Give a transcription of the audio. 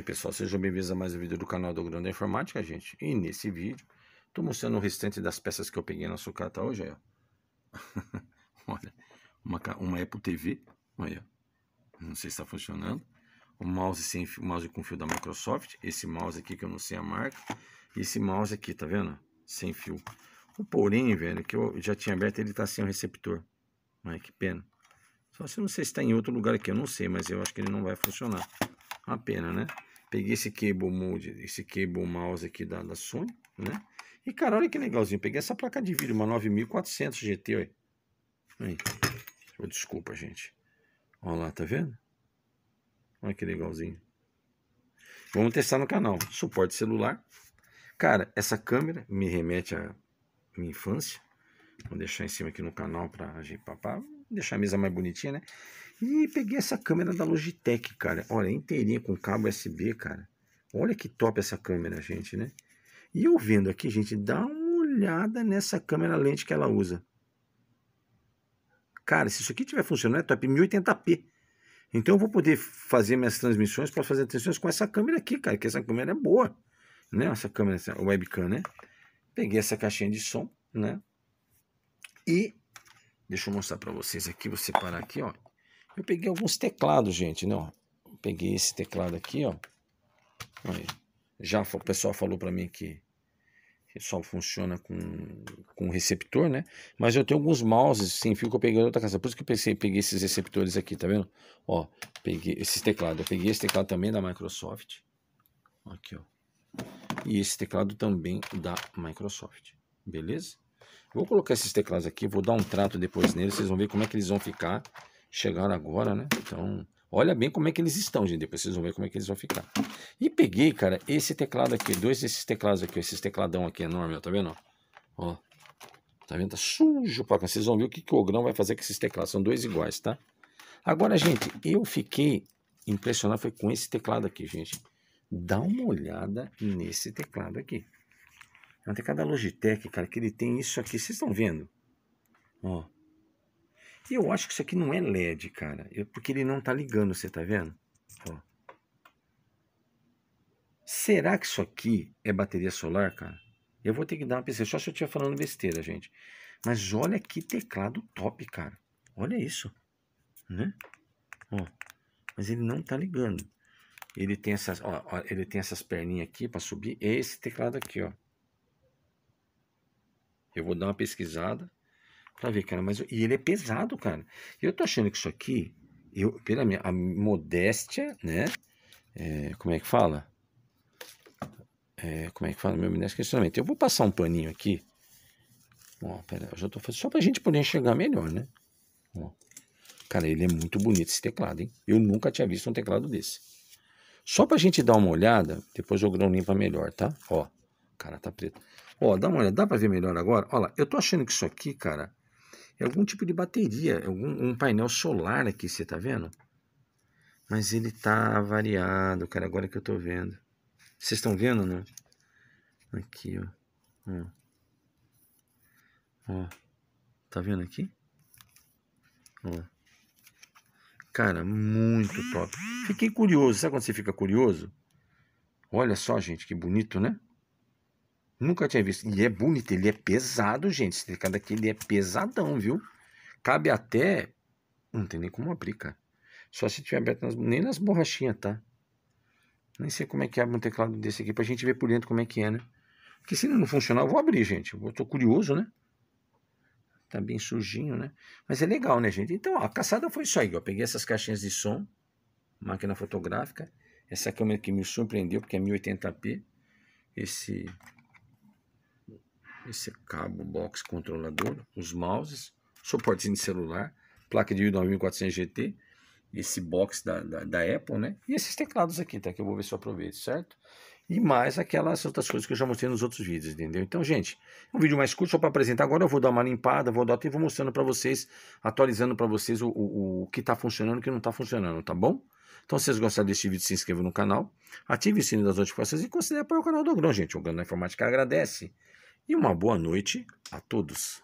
bem pessoal, sejam bem-vindos a mais um vídeo do canal do Grande Informática, gente. E nesse vídeo, estou mostrando o restante das peças que eu peguei na sucata tá hoje, aí, ó. Olha, uma, uma Apple TV, olha, não sei se está funcionando. Um mouse, sem, um mouse com fio da Microsoft, esse mouse aqui que eu não sei a marca. E esse mouse aqui, tá vendo? Sem fio. O porém, velho, que eu já tinha aberto, ele tá sem o receptor. Ai, que pena. Só se não sei se está em outro lugar aqui, eu não sei, mas eu acho que ele não vai funcionar. Uma pena, né? Peguei esse cable esse cable mouse aqui da, da Sony, né? E cara, olha que legalzinho, peguei essa placa de vídeo, uma 9400 GT, olha. Desculpa, gente. Olha lá, tá vendo? Olha que legalzinho. Vamos testar no canal. Suporte celular. Cara, essa câmera me remete à minha infância. Vou deixar em cima aqui no canal pra gente papar. Deixar a mesa mais bonitinha, né? E peguei essa câmera da Logitech, cara. Olha, inteirinha com cabo USB, cara. Olha que top essa câmera, gente, né? E eu vendo aqui, gente, dá uma olhada nessa câmera lente que ela usa. Cara, se isso aqui tiver funcionando, é top 1080p. Então eu vou poder fazer minhas transmissões, posso fazer transmissões com essa câmera aqui, cara, que essa câmera é boa, né? Essa câmera, essa webcam, né? Peguei essa caixinha de som, né? E deixa eu mostrar para vocês aqui, você parar aqui, ó. Eu peguei alguns teclados, gente, né? Ó. Peguei esse teclado aqui, ó. Aí. Já o pessoal falou para mim que só funciona com, com receptor, né? Mas eu tenho alguns mouses sem fio que eu peguei outra casa. Por isso que eu pensei, peguei esses receptores aqui, tá vendo? Ó, peguei esses teclados. Eu peguei esse teclado também da Microsoft. Aqui, ó. E esse teclado também da Microsoft. Beleza? Vou colocar esses teclados aqui, vou dar um trato depois neles, vocês vão ver como é que eles vão ficar chegaram agora, né? Então, olha bem como é que eles estão, gente. Depois vocês vão ver como é que eles vão ficar. E peguei, cara, esse teclado aqui, dois desses teclados aqui, esses tecladão aqui enorme, ó, tá vendo? Ó, tá vendo? Tá sujo pra cá. Vocês vão ver o que, que o Ogrão vai fazer com esses teclados. São dois iguais, tá? Agora, gente, eu fiquei impressionado foi com esse teclado aqui, gente. Dá uma olhada nesse teclado aqui. É um teclado da Logitech, cara, que ele tem isso aqui. Vocês estão vendo? Ó. Eu acho que isso aqui não é LED, cara. porque ele não tá ligando, você tá vendo? Ó. Será que isso aqui é bateria solar, cara? Eu vou ter que dar uma pesquisa, só se eu estiver falando besteira, gente. Mas olha que teclado top, cara. Olha isso, né? Ó, mas ele não tá ligando. Ele tem essas, ó, ó ele tem essas perninhas aqui para subir. Esse teclado aqui, ó. Eu vou dar uma pesquisada Pra ver, cara, mas. E ele é pesado, cara. eu tô achando que isso aqui, eu, pela minha modéstia, né? É, como é que fala? É, como é que fala? Meu modesto é questionamento. Eu vou passar um paninho aqui. Ó, pera, eu já tô fazendo só pra gente poder enxergar melhor, né? Ó. Cara, ele é muito bonito esse teclado, hein? Eu nunca tinha visto um teclado desse. Só pra gente dar uma olhada, depois o grão limpa melhor, tá? Ó, cara, tá preto. Ó, dá uma olhada, dá pra ver melhor agora? Ó lá, eu tô achando que isso aqui, cara, é algum tipo de bateria, é algum um painel solar aqui, você tá vendo? Mas ele tá variado, cara, agora que eu tô vendo. Vocês estão vendo, né? Aqui, ó. ó. Ó. Tá vendo aqui? Ó. Cara, muito top. Fiquei curioso. Sabe quando você fica curioso? Olha só, gente, que bonito, né? Nunca tinha visto. E é bonito, ele é pesado, gente. Esse delicado aqui ele é pesadão, viu? Cabe até. Não tem nem como abrir, cara. Só se tiver aberto nas... nem nas borrachinhas, tá? Nem sei como é que abre um teclado desse aqui pra gente ver por dentro como é que é, né? Porque se não funcionar, eu vou abrir, gente. Eu tô curioso, né? Tá bem sujinho, né? Mas é legal, né, gente? Então, ó, a caçada foi isso aí. Eu peguei essas caixinhas de som, máquina fotográfica. Essa câmera que me surpreendeu, porque é 1080p. Esse esse cabo box controlador, os mouses, suportezinho de celular, placa de 9400 GT, esse box da, da, da, Apple, né? E esses teclados aqui, tá? Que eu vou ver se eu aproveito, certo? E mais aquelas outras coisas que eu já mostrei nos outros vídeos, entendeu? Então, gente, é um vídeo mais curto só para apresentar. Agora eu vou dar uma limpada, vou dar e vou mostrando para vocês, atualizando para vocês o, o, o que está funcionando e o que não está funcionando, tá bom? Então, se vocês gostaram deste vídeo, se inscrevam no canal, ative o sininho das notificações e considere apoiar o canal do Grão, gente. O Grão da Informática agradece e uma boa noite a todos.